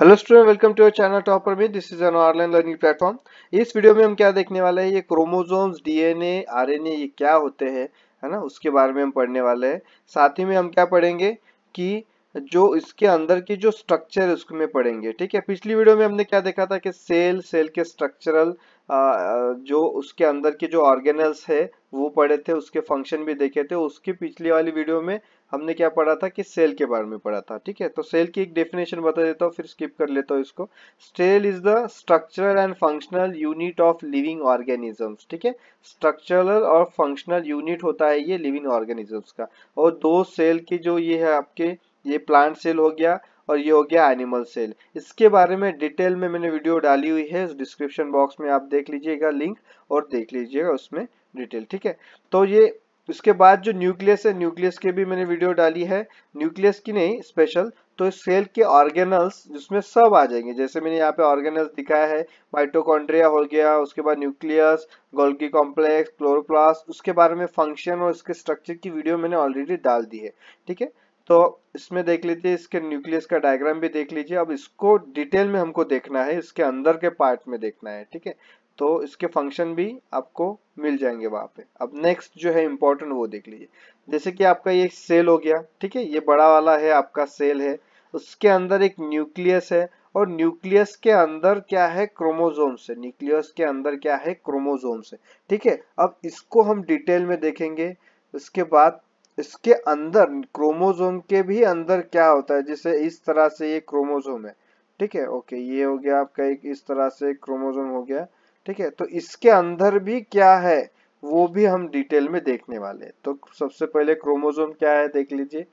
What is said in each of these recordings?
hello student welcome to our channel topper में this is an online learning platform इस video में हम क्या देखने वाले हैं ये क्रोमोसोम्स डीएनए आरएनए ये क्या होते हैं है ना उसके बारे में हम पढ़ने वाले हैं साथ ही में हम क्या पढ़ेंगे कि जो इसके अंदर की जो स्ट्रक्चर है उसमें पढ़ेंगे ठीक है पिछली वीडियो में हमने क्या देखा था कि सेल सेल के स्ट्रक्चरल जो उसके अंदर के जो ऑर्गेनल्स है वो पढ़े थे उसके फंक्शन भी देखे थे उसके पिछली वाली वीडियो में हमने क्या पढ़ा था कि सेल के बारे में पढ़ा था ठीक है तो सेल की एक डेफिनेशन बता देता हूँ फिर स्किप कर लेता हूँ इसको cell is the structural and functional unit of living organisms ठीक है स्ट्रक्चरल और फंक्शनल यूनिट होता है ये लिविंग ऑर्गेनिजम्स का और दो सेल की जो ये है आपके ये प्लांट सेल हो गया और ये हो गया एनिमल सेल इसके बारे में डिटेल में मैंने वीडियो डाली हुई है डिस्क्रिप्शन बॉक्स में आप देख लीजिएगा लिंक और देख लीजिएगा उसमें डिटेल ठीक है तो ये उसके बाद जो न्यूक्लियस है न्यूक्लियस के भी मैंने वीडियो डाली है न्यूक्लियस की नहीं स्पेशल तो इस सेल के ऑर्गेनल्स जिसमें सब आ जाएंगे जैसे मैंने यहाँ पे ऑर्गेनल्स दिखाया है माइटोकॉन्ड्रिया हो गया उसके बाद न्यूक्लियस गोल्की कॉम्प्लेक्स क्लोरोप्लास्ट उसके बारे में फंक्शन और उसके स्ट्रक्चर की वीडियो मैंने ऑलरेडी डाल दी है ठीक है तो इसमें देख लीजिए इसके न्यूक्लियस का डायग्राम भी देख लीजिए अब इसको डिटेल में हमको देखना है इसके अंदर के पार्ट में देखना है ठीक है तो इसके फंक्शन भी आपको मिल जाएंगे वहां पे अब नेक्स्ट जो है इम्पोर्टेंट वो देख लीजिए जैसे कि आपका ये सेल हो गया ठीक है ये बड़ा वाला है आपका सेल है उसके अंदर एक न्यूक्लियस है और न्यूक्लियस के अंदर क्या है क्रोमोजोम्स है न्यूक्लियस के अंदर क्या है क्रोमोजोम्स है ठीक है अब इसको हम डिटेल में देखेंगे उसके बाद इसके अंदर क्रोमोसोम के भी अंदर क्या होता है जैसे इस तरह से ये क्रोमोजोम है ठीक है ओके ये हो गया आपका एक इस तरह से क्रोमोसोम हो गया ठीक है तो इसके अंदर भी क्या है वो भी हम डिटेल में देखने वाले हैं तो सबसे पहले क्रोमोजोम क्या है देख लीजिए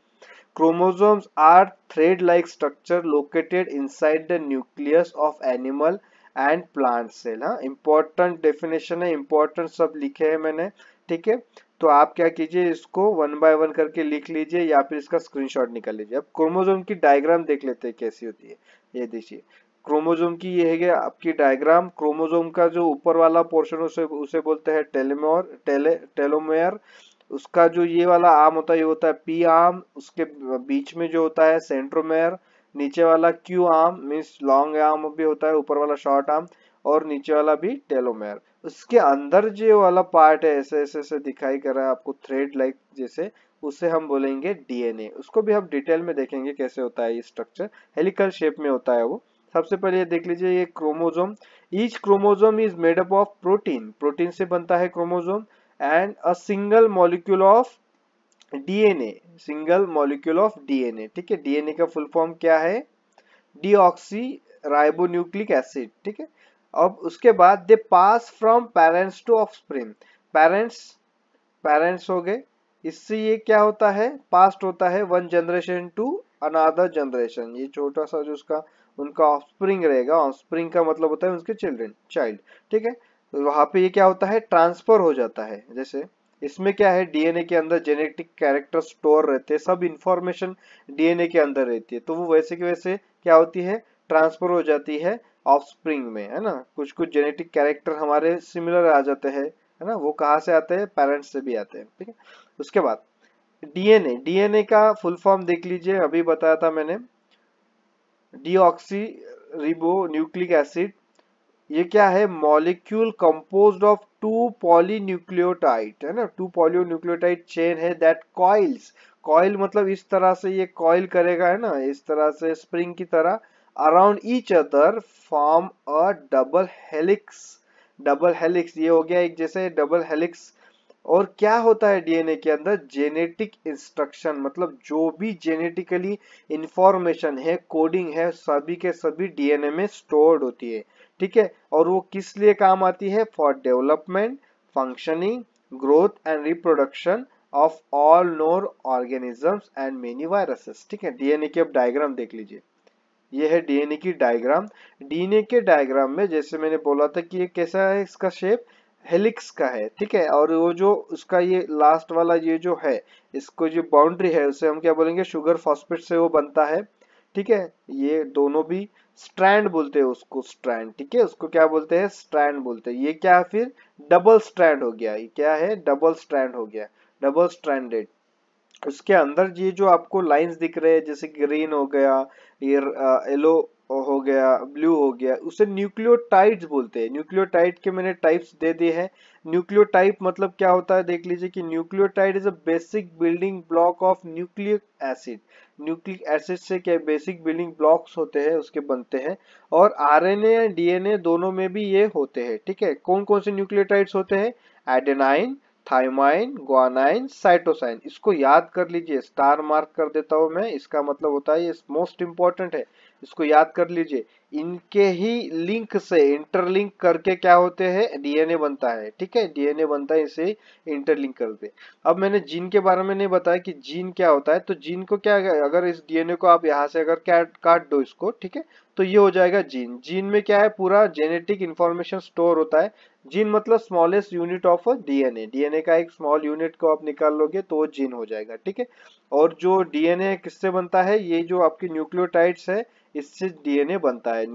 chromosomes are thread like structure located inside the nucleus of animal and plant cell हाँ इंपॉर्टेंट डेफिनेशन है इंपॉर्टेंट सब लिखे हैं मैंने ठीक है तो आप क्या कीजिए इसको वन बाय वन करके लिख लीजिए या फिर इसका स्क्रीनशॉट निकाल लीजिए अब क्रोमोजोम की डायग्राम देख लेते हैं कैसी होती है ये देखिए क्रोमोजोम की ये है आपकी डायग्राम क्रोमोजोम का जो ऊपर वाला पोर्शन उसे उसे बोलते हैं टेलेमोर टेले टेलोमेयर उसका जो ये वाला आर्म होता है ये होता है पी आर्म उसके बीच में जो होता है सेंट्रोमेयर नीचे वाला Q arm means long arm भी होता है ऊपर वाला शॉर्ट आर्म और नीचे वाला भी टेलोमेयर उसके अंदर जो वाला पार्ट है ऐसे ऐसे ऐसे दिखाई कर रहा है आपको थ्रेड लाइक जैसे उसे हम बोलेंगे डीएनए उसको भी हम डिटेल में देखेंगे कैसे होता है ये स्ट्रक्चर हेलिकल शेप में होता है वो सबसे पहले ये देख लीजिए ये chromosome each chromosome is made up of protein protein से बनता है chromosome and a single molecule of DNA single molecule of DNA ठीक है डीएनए का फुल फॉर्म क्या है डीऑक्सी राइबोन्यूक्लिक एसिड ठीक है अब उसके बाद they pass from parents to offspring parents parents हो गए इससे ये क्या होता है पास्ट होता है one generation to another generation ये छोटा सा जो उसका उनका ऑफस्प्रिंग रहेगा ऑफस्प्रिंग का मतलब होता है उसके चिल्ड्रेन चाइल्ड ठीक है तो वहाँ पे ये क्या होता है ट्रांसफर हो जाता है जैसे इसमें क्या है डीएनए के अंदर जेनेटिक कैरेक्टर स्टोर रहते हैं सब इंफॉर्मेशन डीएनए के अंदर रहती है तो वो वैसे की वैसे क्या होती है ट्रांसफर हो जाती है ऑफस्प्रिंग में है ना कुछ कुछ जेनेटिक कैरेक्टर हमारे सिमिलर आ जाते हैं है ना वो कहाँ से आते हैं पेरेंट्स से भी आते हैं ठीक है उसके बाद डीएनए डीएनए का फुल फॉर्म देख लीजिए अभी बताया था मैंने डीऑक्सी रिबो न्यूक्लिक एसिड ये क्या है molecule composed of two polynucleotide है ना टू पॉलियो न्यूक्लियोटाइट चेन है दैट कॉइल्स कॉइल मतलब इस तरह से ये कॉइल करेगा है ना इस तरह से स्प्रिंग की तरह around each other form a double helix double helix ये हो गया एक जैसे डबल हेलिक्स और क्या होता है डीएनए के अंदर जेनेटिक इंस्ट्रक्शन मतलब जो भी जेनेटिकली इंफॉर्मेशन है कोडिंग है सभी के सभी डीएनए में स्टोर्ड होती है ठीक है और वो किस लिए काम आती है for development functioning growth and reproduction of all known organisms and many viruses ठीक है डीएनए के अब डायग्राम देख लीजिए ये है डीएनए की डायग्राम डीएनए के डायग्राम में जैसे मैंने बोला था कि ये कैसा है इसका शेप हेलिक्स का है ठीक है और वो जो उसका ये लास्ट वाला ये जो है इसको जो बाउंड्री है उसे हम क्या बोलेंगे शुगर फॉस्फेट से वो बनता है ठीक है ये दोनों भी स्ट्रैंड बोलते हैं उसको स्ट्रैंड ठीक है उसको क्या बोलते हैं स्ट्रैंड बोलते हैं ये क्या फिर डबल स्ट्रैंड हो गया ये क्या है डबल स्ट्रैंड हो गया डबल स्ट्रैंडेड उसके अंदर ये जो आपको लाइंस दिख रहे हैं जैसे ग्रीन हो गया ये येलो हो गया ब्लू हो गया उसे न्यूक्लियोटाइड्स बोलते हैं न्यूक्लियोटाइड के मैंने टाइप्स दे दिए हैं न्यूक्लियोटाइप मतलब क्या होता है देख लीजिए कि nucleotide is a basic building block of nucleic acid nucleic acid से क्या बेसिक बिल्डिंग ब्लॉक्स होते हैं उसके बनते हैं और डी एन डीएनए दोनों में भी ये होते हैं ठीक है कौन कौन से न्यूक्लियोटाइड्स होते हैं एडेनाइन थाइमाइन ग्वानाइन साइटोसाइन इसको याद कर लीजिए स्टार मार्क कर देता हूँ मैं इसका मतलब होता है ये मोस्ट इंपॉर्टेंट है इसको याद कर लीजिए इनके ही लिंक से इंटरलिंक करके क्या होते हैं डीएनए बनता है ठीक है डीएनए बनता है इसे इंटरलिंक करते अब मैंने जीन के बारे में नहीं बताया कि जीन क्या होता है तो जीन को क्या अगर इस डीएनए को आप यहाँ से अगर काट दो इसको ठीक है तो ये हो जाएगा जीन जीन में क्या है पूरा जेनेटिक इंफॉर्मेशन स्टोर होता है जीन मतलब smallest unit of DNA DNA का एक स्मॉल यूनिट को आप निकाल लोगे तो जीन हो जाएगा ठीक है और जो डीएनए किससे बनता है ये जो आपके न्यूक्लियोटाइड्स है इससे डीएनए बनता है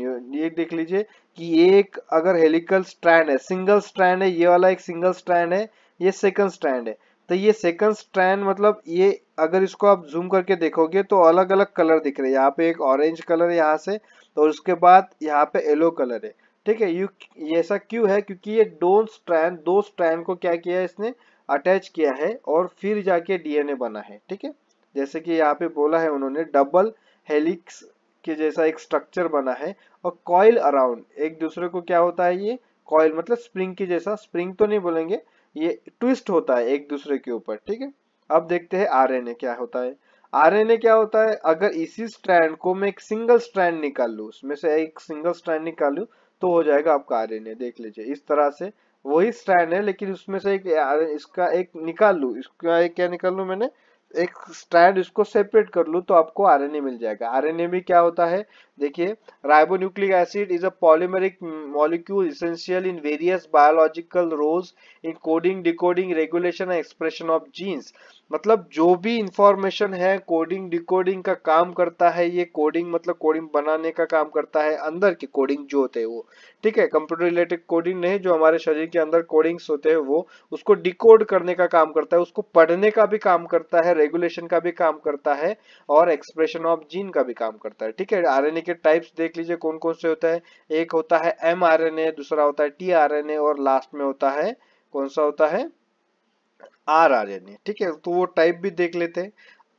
ये देख लीजिए कि एक अगर हेलिकल स्ट्रैंड है सिंगल स्ट्रैंड है ये वाला एक सिंगल स्ट्रैंड है ये सेकंड स्ट्रैंड है तो ये सेकंड स्ट्रैंड मतलब ये अगर इसको आप जूम करके देखोगे तो अलग अलग कलर दिख रहे हैं यहाँ पे एक ऑरेंज कलर यहाँ से तो उसके बाद यहाँ पे येलो कलर है ठीक है यू ऐसा क्यों है क्योंकि ये दो स्ट्रैंड दो स्ट्रैंड को क्या किया है इसने अटैच किया है और फिर जाके डीएनए बना है ठीक है जैसे कि यहाँ पे बोला है उन्होंने डबल हेलिक्स के जैसा एक स्ट्रक्चर बना है और कॉयल अराउंड एक दूसरे को क्या होता है ये कॉयल मतलब स्प्रिंग की जैसा स्प्रिंग तो नहीं बोलेंगे ये ट्विस्ट होता है एक दूसरे के ऊपर ठीक है अब देखते हैं आरएनए क्या होता है आरएनए क्या होता है अगर इसी स्ट्रैंड को मैं एक सिंगल स्ट्रैंड निकाल लू उसमें से एक सिंगल स्ट्रैंड निकाल लू तो हो जाएगा आपका आरएनए देख लीजिए इस तरह से वही स्ट्रैंड है लेकिन उसमें से एक इसका एक निकाल लू इसका एक क्या निकाल लू मैंने एक स्ट्रैंड इसको सेपरेट कर लू तो आपको आरएनए मिल जाएगा आरएनए में क्या होता है देखिए ribonucleic acid is a polymeric molecule essential in various biological roles in coding decoding regulation and expression of genes मतलब जो भी इंफॉर्मेशन है कोडिंग डिकोडिंग का काम करता है ये कोडिंग मतलब कोडिंग बनाने का काम करता है अंदर की कोडिंग जो होते हैं वो ठीक है कंप्यूटर रिलेटेड कोडिंग नहीं जो हमारे शरीर के अंदर कोडिंग्स होते हैं वो उसको डिकोड करने का काम करता है उसको पढ़ने का भी काम करता है रेगुलेशन का भी काम करता है और एक्सप्रेशन ऑफ जीन का भी काम करता है ठीक है आर के टाइप्स देख लीजिए कौन कौन से होता है एक होता है एम आर एन ए दूसरा होता है टी आर एन ए और लास्ट में होता है कौन सा होता है आर आर एन ए ठीक है तो वो टाइप भी देख लेते हैं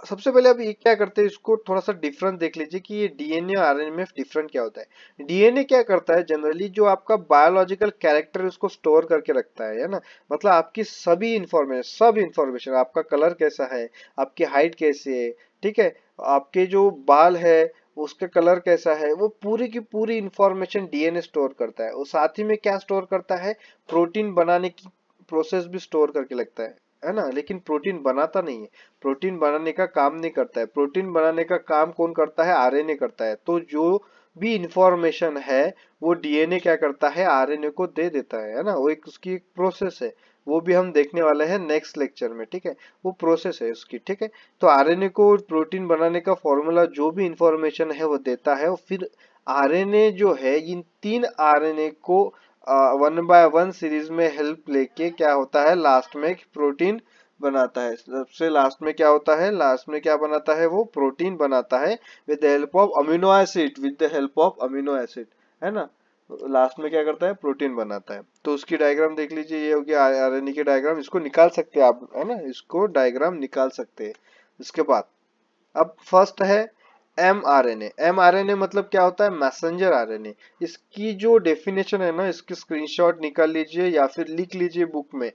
सबसे पहले अब ये क्या करते हैं इसको थोड़ा सा डिफरेंट देख लीजिए कि ये डीएनए और आरएनए में डिफरेंट क्या होता है डीएनए क्या करता है जनरली जो आपका बायोलॉजिकल कैरेक्टर उसको स्टोर करके रखता है है ना मतलब आपकी सभी इंफॉर्मेशन सब इंफॉर्मेशन आपका कलर कैसा है आपकी हाइट कैसी है ठीक है आपके जो बाल है उसका कलर कैसा है वो पूरी की पूरी इंफॉर्मेशन डीएनए स्टोर करता है और साथ ही में क्या स्टोर करता है प्रोटीन बनाने की प्रोसेस भी स्टोर करके लगता है है ना लेकिन प्रोटीन बनाता नहीं है प्रोटीन बनाने का काम नहीं करता है प्रोटीन बनाने का काम कौन करता है आरएनए करता है तो जो भी इंफॉर्मेशन है वो डीएनए क्या करता है आरएनए को दे देता है है ना वो एक उसकी एक प्रोसेस है वो भी हम देखने वाले हैं नेक्स्ट लेक्चर में ठीक है वो प्रोसेस है उसकी ठीक है तो आरएनए को प्रोटीन बनाने का फॉर्मूला जो भी इंफॉर्मेशन है वो देता है और फिर आरएनए जो है इन तीन आरएनए को वन बाय वन सीरीज में हेल्प लेके क्या होता है लास्ट में प्रोटीन बनाता है सबसे लास्ट में क्या होता है लास्ट में क्या बनाता है वो प्रोटीन बनाता है with the help of amino acid with the help of amino acid है ना लास्ट में क्या करता है प्रोटीन बनाता है तो उसकी डायग्राम देख लीजिए ये हो गया आर एन ए के डायग्राम इसको निकाल सकते हैं आप है ना इसको डायग्राम निकाल सकते हैं इसके बाद अब फर्स्ट है M R N A M R N A मतलब क्या होता है मैसेंजर आर एन ए इसकी जो डेफिनेशन है ना इसकी स्क्रीनशॉट निकाल लीजिए या फिर लिख लीजिए बुक में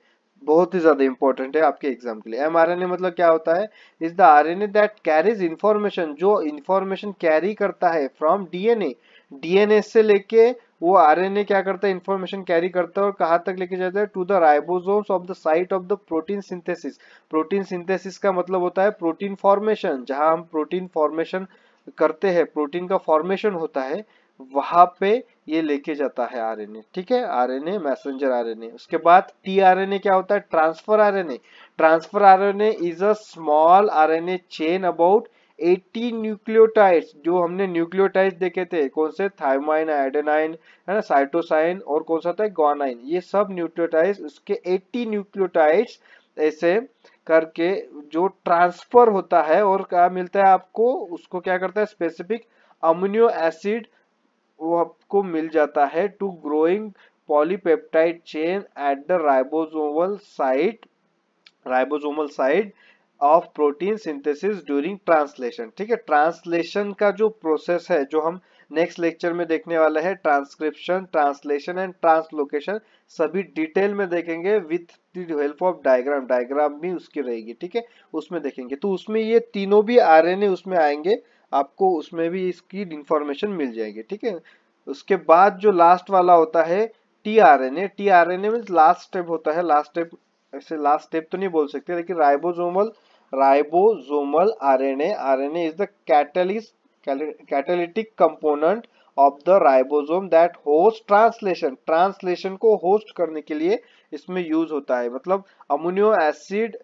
बहुत ही ज्यादा इंपॉर्टेंट है आपके एग्जाम के लिए एम आर एन ए मतलब क्या होता है is the R N A that carries information जो इंफॉर्मेशन कैरी करता है फ्रॉम डीएनए डीएनए से लेके वो आरएनए क्या करता है इन्फॉर्मेशन कैरी करता है और कहाँ तक लेके जाता है to the ribosome of the site of the protein synthesis protein synthesis का मतलब होता है प्रोटीन फॉर्मेशन जहाँ हम प्रोटीन फॉर्मेशन करते हैं प्रोटीन का फॉर्मेशन होता है वहां पे ये लेके जाता है आरएनए ठीक है आरएनए मैसेंजर आरएनए उसके बाद टीआरएनए क्या होता है transfer RNA transfer RNA is a small RNA chain about 80 nucleotides जो हमने न्यूक्लियोटाइड्स देखे थे कौन से थायमाइन एडेनाइन है ना साइटोसाइन और कौन सा था ग्वानाइन ये सब न्यूक्लियोटाइड्स उसके 80 न्यूक्लियोटाइड्स ऐसे करके जो ट्रांसफर होता है और क्या मिलता है आपको उसको क्या करता है स्पेसिफिक अमोनियो एसिड वो आपको मिल जाता है to growing polypeptide chain at the ribosomal site ribosomal site of protein synthesis during translation ठीक है ट्रांसलेशन का जो प्रोसेस है जो हम नेक्स्ट लेक्चर में देखने वाला है ट्रांसक्रिप्शन ट्रांसलेशन एंड ट्रांसलोकेशन सभी डिटेल में देखेंगे with the help of diagram diagram भी उसकी रहेगी ठीक है उसमें देखेंगे तो उसमें ये तीनों भी ए उसमें आएंगे आपको उसमें भी इसकी इंफॉर्मेशन मिल जाएगी ठीक है उसके बाद जो लास्ट वाला होता है T R N A T R N A mean last step होता है लास्ट स्टेप ऐसे लास्ट स्टेप तो नहीं बोल सकते लेकिन ribosomal ribosomal RNA RNA is the catalyst, catalytic of the ribosome that host translation translation को होस्ट करने के लिए इसमें यूज होता है मतलब अमोनियो एसिड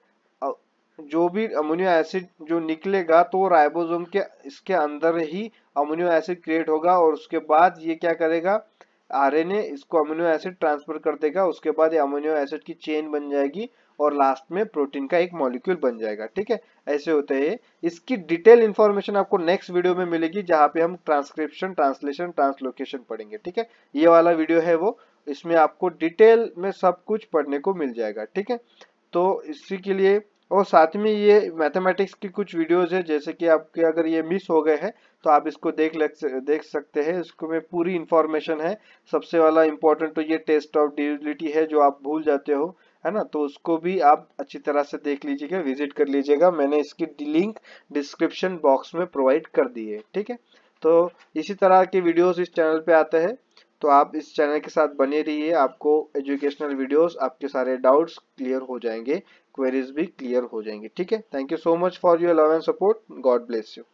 जो भी अमोनियो एसिड जो निकलेगा तो राइबोसोम के इसके अंदर ही अमोनियो एसिड क्रिएट होगा और उसके बाद ये क्या करेगा आरएनए इसको अमोनियो एसिड ट्रांसफर कर देगा उसके बाद ये अमोनियो एसिड की चेन बन जाएगी और लास्ट में प्रोटीन का एक मॉलिक्यूल बन जाएगा ठीक है ऐसे होते है इसकी डिटेल इन्फॉर्मेशन आपको नेक्स्ट वीडियो में मिलेगी जहाँ पे हम ट्रांसक्रिप्शन ट्रांसलेशन ट्रांसलोकेशन पढ़ेंगे ठीक है ये वाला वीडियो है वो इसमें आपको डिटेल में सब कुछ पढ़ने को मिल जाएगा ठीक है तो इसी के लिए और साथ में ये मैथमेटिक्स की कुछ वीडियोज है जैसे कि आपके अगर ये मिस हो गए हैं तो आप इसको देख लग देख सकते हैं इसको में पूरी इंफॉर्मेशन है सबसे वाला इम्पोर्टेंट तो ये टेस्ट ऑफ ड्यूबिलिटी है जो आप भूल जाते हो है ना तो उसको भी आप अच्छी तरह से देख लीजिएगा विजिट कर लीजिएगा मैंने इसकी लिंक डिस्क्रिप्शन बॉक्स में प्रोवाइड कर दी है ठीक है तो इसी तरह के वीडियोस इस चैनल पे आते हैं तो आप इस चैनल के साथ बने रहिए आपको एजुकेशनल वीडियोस आपके सारे डाउट्स क्लियर हो जाएंगे क्वेरीज भी क्लियर हो जाएंगे ठीक है thank you so much for your love and support God bless you